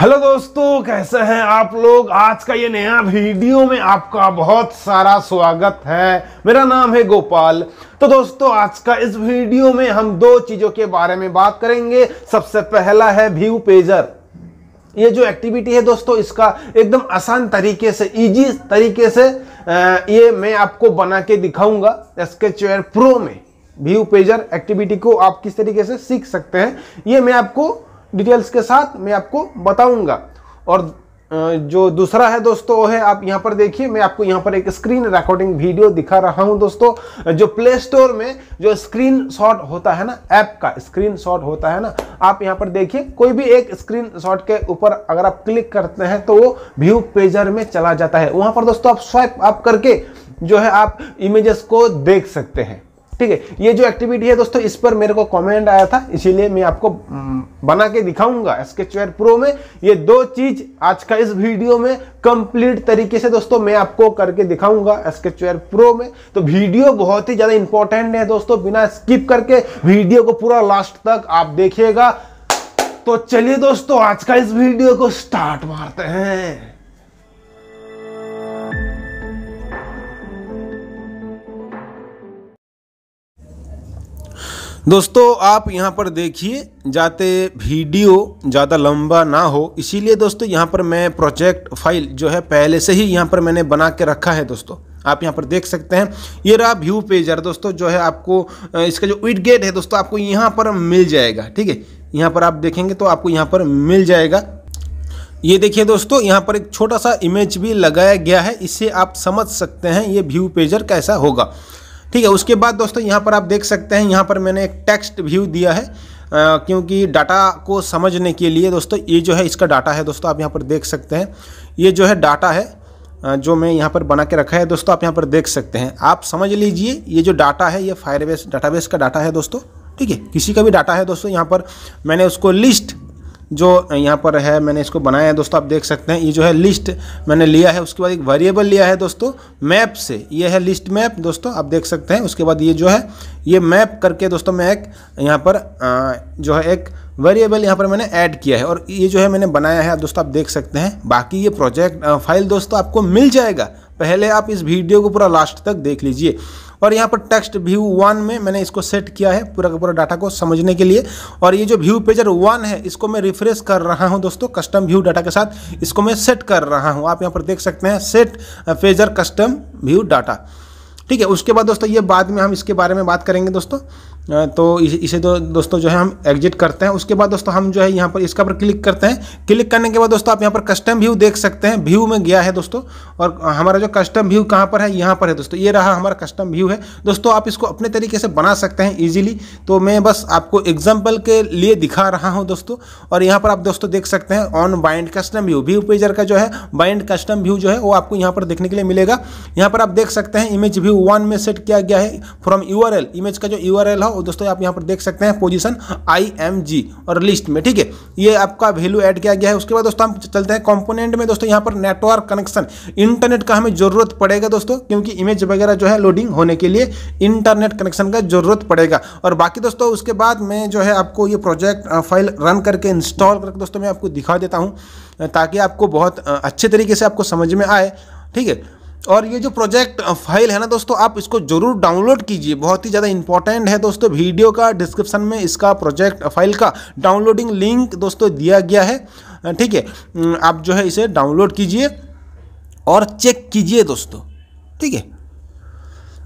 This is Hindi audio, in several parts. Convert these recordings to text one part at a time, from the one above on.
हेलो दोस्तों कैसे हैं आप लोग आज का ये नया वीडियो में आपका बहुत सारा स्वागत है मेरा नाम है गोपाल तो दोस्तों आज का इस वीडियो में हम दो चीज़ों के बारे में बात करेंगे सबसे पहला है व्यू पेजर ये जो एक्टिविटी है दोस्तों इसका एकदम आसान तरीके से इजी तरीके से ये मैं आपको बना के दिखाऊंगा स्केचवेयर प्रो में व्यू पेजर एक्टिविटी को आप किस तरीके से सीख सकते हैं ये मैं आपको डिटेल्स के साथ मैं आपको बताऊंगा और जो दूसरा है दोस्तों वो है आप यहाँ पर देखिए मैं आपको यहाँ पर एक स्क्रीन रिकॉर्डिंग वीडियो दिखा रहा हूँ दोस्तों जो प्ले स्टोर में जो स्क्रीन शॉट होता है ना ऐप का स्क्रीन शॉट होता है ना आप यहाँ पर देखिए कोई भी एक स्क्रीन शॉट के ऊपर अगर आप क्लिक करते हैं तो वो व्यू पेजर में चला जाता है वहाँ पर दोस्तों आप स्वाइप आप करके जो है आप इमेजेस को देख सकते हैं ठीक है ये जो एक्टिविटी है दोस्तों इस पर मेरे को कमेंट आया था इसीलिए मैं आपको हम्म, बना के दिखाऊंगा स्केचवेयर प्रो में ये दो चीज आज का इस वीडियो में कंप्लीट तरीके से दोस्तों मैं आपको करके दिखाऊंगा स्केचवेयर प्रो में तो वीडियो बहुत ही ज्यादा इंपॉर्टेंट है दोस्तों बिना स्किप करके वीडियो को पूरा लास्ट तक आप देखिएगा तो चलिए दोस्तों आज का इस वीडियो को स्टार्ट मारते हैं दोस्तों आप यहाँ पर देखिए जाते वीडियो ज़्यादा लंबा ना हो इसीलिए दोस्तों यहाँ पर मैं प्रोजेक्ट फाइल जो है पहले से ही यहाँ पर मैंने बना के रखा है दोस्तों आप यहाँ पर देख सकते हैं ये रहा व्यू पेजर दोस्तों जो है आपको इसका जो विट गेट है दोस्तों आपको यहाँ पर मिल जाएगा ठीक है यहाँ पर आप देखेंगे तो आपको यहाँ पर मिल जाएगा ये देखिए दोस्तों यहाँ पर एक छोटा सा इमेज भी लगाया गया है इससे आप समझ सकते हैं ये व्यू पेजर कैसा होगा ठीक है उसके बाद दोस्तों यहाँ पर आप देख सकते हैं यहाँ पर मैंने एक टेक्स्ट व्यू दिया है आ, क्योंकि डाटा को समझने के लिए दोस्तों ये जो है इसका डाटा है दोस्तों आप यहाँ पर देख सकते हैं ये जो है डाटा है जो मैं यहाँ पर बना के रखा है दोस्तों आप यहाँ पर देख सकते हैं आप समझ लीजिए ये जो डाटा है ये फायरबेस डाटाबेस का डाटा है दोस्तों ठीक है किसी का भी डाटा है दोस्तों यहाँ पर मैंने उसको लिस्ट जो यहाँ पर है मैंने इसको बनाया है दोस्तों आप देख सकते हैं ये जो है लिस्ट मैंने लिया है उसके बाद एक वेरिएबल लिया है दोस्तों मैप से ये है लिस्ट मैप दोस्तों आप देख सकते हैं उसके बाद ये जो है ये मैप करके दोस्तों मैं एक यहाँ पर आ, जो है एक वेरिएबल यहाँ पर मैंने ऐड किया है और ये जो है मैंने बनाया है दोस्तों आप देख सकते हैं बाकी ये प्रोजेक्ट फाइल दोस्तों आपको मिल जाएगा पहले आप इस वीडियो को पूरा लास्ट तक देख लीजिए और यहाँ पर टेक्स्ट व्यू वन में मैंने इसको सेट किया है पूरा का पूरा डाटा को समझने के लिए और ये जो व्यू पेजर वन है इसको मैं रिफ्रेश कर रहा हूँ दोस्तों कस्टम व्यू डाटा के साथ इसको मैं सेट कर रहा हूँ आप यहाँ पर देख सकते हैं set pager custom view data ठीक है उसके बाद दोस्तों ये बाद में हम इसके बारे में बात करेंगे दोस्तों तो इसे तो दोस्तों जो है हम एग्जिट करते हैं उसके बाद दोस्तों हम जो है यहाँ पर इसका पर क्लिक करते हैं क्लिक करने के बाद दोस्तों आप यहाँ पर कस्टम व्यू देख सकते हैं व्यू में गया है दोस्तों और हमारा जो कस्टम व्यू कहाँ पर है यहाँ पर है दोस्तों ये रहा हमारा कस्टम व्यू है दोस्तों आप इसको अपने तरीके से बना सकते हैं ईजिली तो मैं बस आपको एग्जाम्पल के लिए दिखा रहा हूँ दोस्तों और यहाँ पर आप दोस्तों देख सकते हैं on bind custom view view pager का जो है बाइंड कस्टम व्यू जो है वो आपको यहाँ पर देखने के लिए मिलेगा यहाँ पर आप देख सकते हैं इमेज व्यू वन में सेट किया गया है फ्रॉम यू इमेज का जो यू हो और दोस्तों आप यहाँ पर देख सकते हैं पोजिशन आई एम जी और लिस्ट में ठीक है ये आपका वैल्यू ऐड किया गया है उसके बाद दोस्तों हम चलते हैं कॉम्पोनेंट में दोस्तों यहाँ पर नेटवर्क कनेक्शन इंटरनेट का हमें जरूरत पड़ेगा दोस्तों क्योंकि इमेज वगैरह जो है लोडिंग होने के लिए इंटरनेट कनेक्शन का जरूरत पड़ेगा और बाकी दोस्तों उसके बाद मैं जो है आपको ये प्रोजेक्ट फाइल रन करके इंस्टॉल करके दोस्तों मैं आपको दिखा देता हूँ ताकि आपको बहुत अच्छे तरीके से आपको समझ में आए ठीक है और ये जो प्रोजेक्ट फाइल है ना दोस्तों आप इसको जरूर डाउनलोड कीजिए बहुत ही ज़्यादा इंपॉर्टेंट है दोस्तों वीडियो का डिस्क्रिप्शन में इसका प्रोजेक्ट फाइल का डाउनलोडिंग लिंक दोस्तों दिया गया है ठीक है आप जो है इसे डाउनलोड कीजिए और चेक कीजिए दोस्तों ठीक है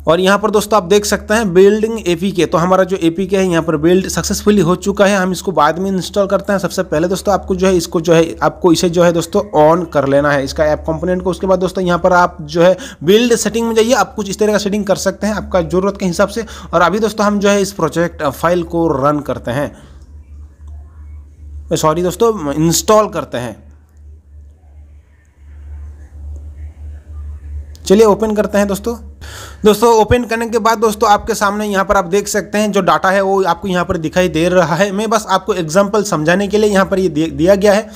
और यहाँ पर दोस्तों आप देख सकते हैं बिल्डिंग ए तो हमारा जो ए है यहाँ पर बिल्ड सक्सेसफुली हो चुका है हम इसको बाद में इंस्टॉल करते हैं सबसे पहले दोस्तों आपको जो है इसको जो है आपको इसे जो है दोस्तों ऑन कर लेना है इसका ऐप कंपोनेंट को उसके बाद दोस्तों यहाँ पर आप जो है बिल्ड सेटिंग में जाइए आप कुछ इस तरह का सेटिंग कर सकते हैं आपका ज़रूरत के हिसाब से और अभी दोस्तों हम जो है इस प्रोजेक्ट फाइल को रन करते हैं सॉरी दोस्तों इंस्टॉल करते हैं चलिए ओपन करते हैं दोस्तों दोस्तों ओपन करने के बाद दोस्तों आपके सामने यहाँ पर आप देख सकते हैं जो डाटा है वो आपको यहाँ पर दिखाई दे रहा है मैं बस आपको एग्जाम्पल समझाने के लिए यहाँ पर ये दिया गया है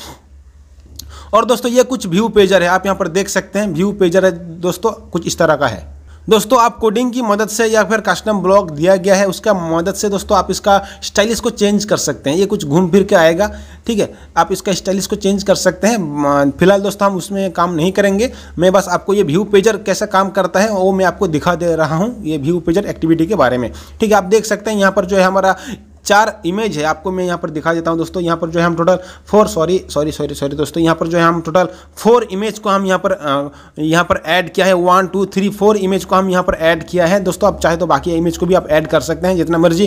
और दोस्तों ये कुछ व्यू पेजर है आप यहाँ पर देख सकते हैं व्यू पेजर है दोस्तों कुछ इस तरह का है दोस्तों आप कोडिंग की मदद से या फिर कस्टम ब्लॉक दिया गया है उसका मदद से दोस्तों आप इसका स्टाइलिस को चेंज कर सकते हैं ये कुछ घूम फिर के आएगा ठीक है आप इसका स्टाइलिस को चेंज कर सकते हैं फिलहाल दोस्तों हम उसमें काम नहीं करेंगे मैं बस आपको ये व्यू पेजर कैसा काम करता है वो मैं आपको दिखा दे रहा हूँ ये व्यू पेजर एक्टिविटी के बारे में ठीक है आप देख सकते हैं यहाँ पर जो है हमारा चार इमेज है आपको मैं यहाँ पर दिखा देता हूँ दोस्तों यहाँ पर जो है हम total four sorry sorry sorry sorry दोस्तों यहाँ पर जो है हम टोटल फोर इमेज को हम यहाँ पर यहाँ पर ऐड किया है one two three four image को हम यहाँ पर ऐड किया है दोस्तों आप चाहे तो बाकी इमेज को भी आप ऐड कर सकते हैं जितना मर्जी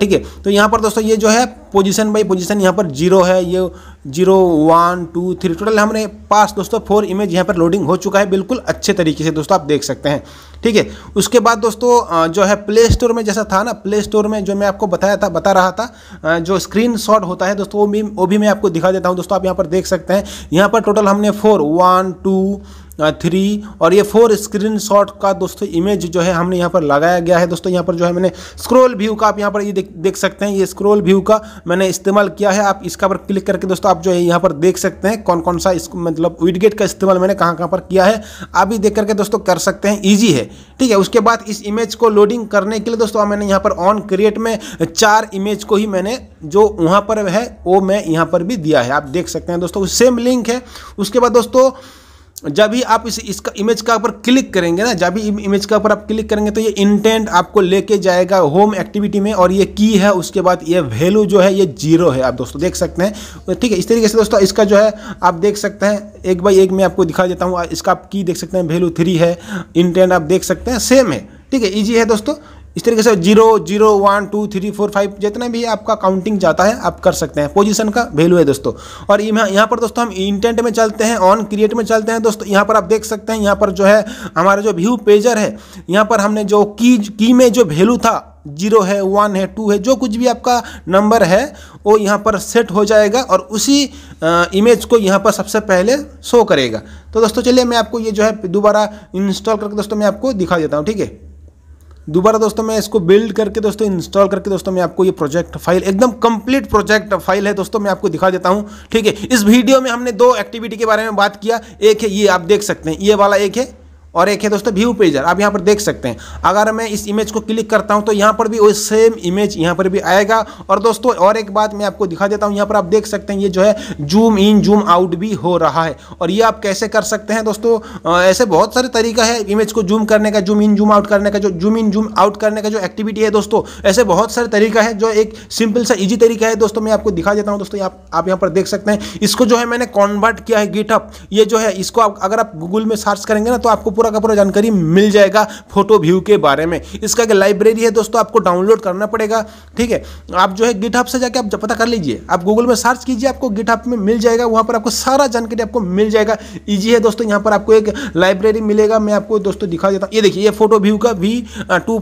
ठीक है तो यहाँ पर दोस्तों ये जो है पोजिशन बाई पोजिशन यहाँ पर जीरो है ये zero one two three total हमने पास दोस्तों फोर इमेज यहाँ पर लोडिंग हो चुका है बिल्कुल अच्छे तरीके से दोस्तों आप देख सकते हैं ठीक है उसके बाद दोस्तों जो है प्ले स्टोर में जैसा था ना प्ले स्टोर में जो मैं आपको बताया था बता रहा था जो स्क्रीन शॉट होता है दोस्तों वो भी वो भी मैं आपको दिखा देता हूँ दोस्तों आप यहाँ पर देख सकते हैं यहाँ पर टोटल हमने फोर वन टू थ्री और ये फोर स्क्रीन का दोस्तों इमेज जो है हमने यहाँ पर लगाया गया है दोस्तों यहाँ पर जो है मैंने स्क्रोल व्यू का आप यहाँ पर ये देख देख सकते हैं ये स्क्रोल व्यू का मैंने इस्तेमाल किया है आप इसका पर क्लिक करके दोस्तों आप जो है यहाँ पर देख सकते हैं कौन कौन सा मतलब विडगेट का इस्तेमाल मैंने कहाँ कहाँ पर किया है आप भी देख करके दोस्तों कर सकते हैं ईजी है ठीक है उसके बाद इस इमेज को लोडिंग करने के लिए दोस्तों मैंने यहाँ पर ऑन क्रिएट में चार इमेज को ही मैंने जो वहाँ पर है वो मैं यहाँ पर भी दिया है आप देख सकते हैं दोस्तों सेम लिंक है उसके बाद दोस्तों जब ही आप इस इसका इमेज का ऊपर क्लिक करेंगे ना जब भी इमेज का ऊपर आप क्लिक करेंगे तो ये इंटेंट आपको लेके जाएगा होम एक्टिविटी में और ये की है उसके बाद ये वैल्यू जो है ये जीरो है आप दोस्तों देख सकते हैं ठीक है इस तरीके से दोस्तों इसका जो है आप देख सकते हैं एक बाई एक मैं आपको दिखा देता हूँ इसका आप की देख सकते हैं वैल्यू थ्री है इंटेंट आप देख सकते हैं सेम है ठीक है ईजी है दोस्तों इस तरीके से zero zero one two three four five जितना भी आपका काउंटिंग जाता है आप कर सकते हैं पोजीशन का वैल्यू है दोस्तों और यहाँ पर दोस्तों हम इंटेंट में चलते हैं ऑन क्रिएट में चलते हैं दोस्तों यहाँ पर आप देख सकते हैं यहाँ पर जो है हमारा जो व्यू पेजर है यहाँ पर हमने जो की की में जो वैल्यू था जीरो है वन है टू है जो कुछ भी आपका नंबर है वो यहाँ पर सेट हो जाएगा और उसी आ, इमेज को यहाँ पर सबसे पहले शो करेगा तो दोस्तों चलिए मैं आपको ये जो है दोबारा इंस्टॉल करके दोस्तों मैं आपको दिखा देता हूँ ठीक है दोबारा दोस्तों मैं इसको बिल्ड करके दोस्तों इंस्टॉल करके दोस्तों मैं आपको ये प्रोजेक्ट फाइल एकदम कंप्लीट प्रोजेक्ट फाइल है दोस्तों मैं आपको दिखा देता हूँ ठीक है इस वीडियो में हमने दो एक्टिविटी के बारे में बात किया एक है ये आप देख सकते हैं ये वाला एक है और एक है दोस्तों व्यू पेजर आप यहाँ पर देख सकते हैं अगर मैं इस इमेज को क्लिक करता हूँ तो यहाँ पर भी वो सेम इमेज यहाँ पर भी आएगा और दोस्तों और एक बात मैं आपको दिखा देता हूँ यहाँ पर आप देख सकते हैं ये जो है जूम इन जूम आउट भी हो रहा है और ये आप कैसे कर सकते हैं दोस्तों ऐसे बहुत सारे तरीका है इमेज को जूम करने का जूम इन जूम आउट करने का जो जूम इन जूम आउट करने का जो एक्टिविटी है दोस्तों ऐसे बहुत सारे तरीका है जो एक सिंपल सा ईजी तरीका है दोस्तों मैं आपको दिखा देता हूँ दोस्तों आप यहाँ पर देख सकते हैं इसको जो है मैंने कॉन्वर्ट किया है गिटअप ये जो है इसको अगर आप गूगल में सर्च करेंगे ना तो आपको पूरा का पूरा जानकारी मिल जाएगा फोटो व्यू के बारे में इसका एक लाइब्रेरी है दोस्तों आपको डाउनलोड करना पड़ेगा ठीक है आप जो है गिटहब से जाके आप पता कर लीजिए आप गूगल में सर्च कीजिए आपको गिटहब में मिल जाएगा वहाँ पर आपको सारा जानकारी आपको मिल जाएगा ईजी है दोस्तों यहाँ पर आपको एक लाइब्रेरी मिलेगा मैं आपको दोस्तों दिखा देता हूँ ये देखिए ये फोटो व्यू का भी टू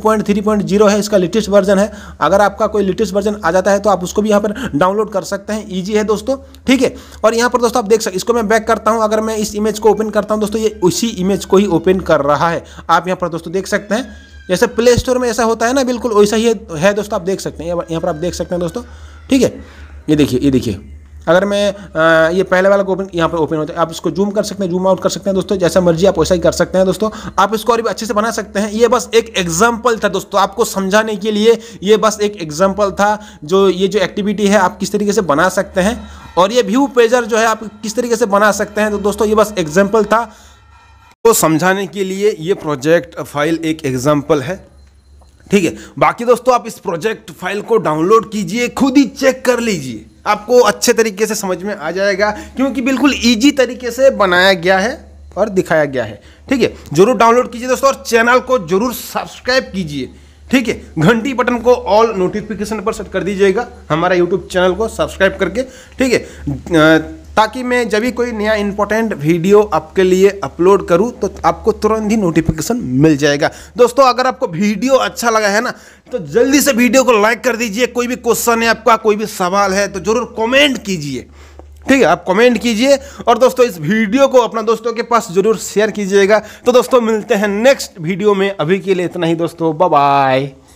है इसका लेटेस्ट वर्जन है अगर आपका कोई लेटेस्ट वर्जन आ जाता है तो आप उसको भी यहाँ पर डाउनलोड कर सकते हैं ईजी है दोस्तों ठीक है और यहाँ पर दोस्तों आप देख सकते इसको मैं बैक करता हूँ अगर मैं इस इमेज को ओपन करता हूँ दोस्तों ये उसी इमेज को ही ओपन ओपन कर रहा है आप यहाँ पर दोस्तों देख सकते हैं जैसे प्ले स्टोर में ऐसा होता है ना बिल्कुल वैसा ही है दोस्तों आप देख सकते हैं यहाँ पर आप देख सकते हैं दोस्तों ठीक है ये देखिए ये देखिए अगर मैं आ, ये पहले वाला ओपन यहाँ पर ओपन होता है आप इसको जूम कर सकते हैं जूम आउट कर सकते हैं दोस्तों जैसा मर्जी आप वैसा ही कर सकते हैं दोस्तों आप इसको और भी अच्छे से बना सकते हैं ये बस एक एग्जांपल था दोस्तों आपको समझाने के लिए ये बस एक एग्जांपल था जो ये जो एक्टिविटी है आप किस तरीके से बना सकते हैं और ये व्यू पेजर जो है आप किस तरीके से बना सकते हैं तो दोस्तों ये बस एग्जाम्पल था इसको समझाने के लिए ये प्रोजेक्ट फाइल एक एग्जाम्पल है ठीक है बाकी दोस्तों आप इस प्रोजेक्ट फाइल को डाउनलोड कीजिए खुद ही चेक कर लीजिए आपको अच्छे तरीके से समझ में आ जाएगा क्योंकि बिल्कुल ईजी तरीके से बनाया गया है और दिखाया गया है ठीक है जरूर डाउनलोड कीजिए दोस्तों और चैनल को जरूर सब्सक्राइब कीजिए ठीक है घंटी बटन को ऑल नोटिफिकेशन पर सेट कर दीजिएगा हमारा यूट्यूब चैनल को सब्सक्राइब करके ठीक है ताकि मैं जब भी कोई नया इंपॉर्टेंट वीडियो आपके लिए अपलोड करूँ तो आपको तुरंत ही नोटिफिकेशन मिल जाएगा दोस्तों अगर आपको वीडियो अच्छा लगा है ना तो जल्दी से वीडियो को लाइक कर दीजिए कोई भी क्वेश्चन है आपका कोई भी सवाल है तो ज़रूर कॉमेंट कीजिए ठीक है आप कमेंट कीजिए और दोस्तों इस वीडियो को अपना दोस्तों के पास जरूर शेयर कीजिएगा तो दोस्तों मिलते हैं नेक्स्ट वीडियो में अभी के लिए इतना ही दोस्तों बाय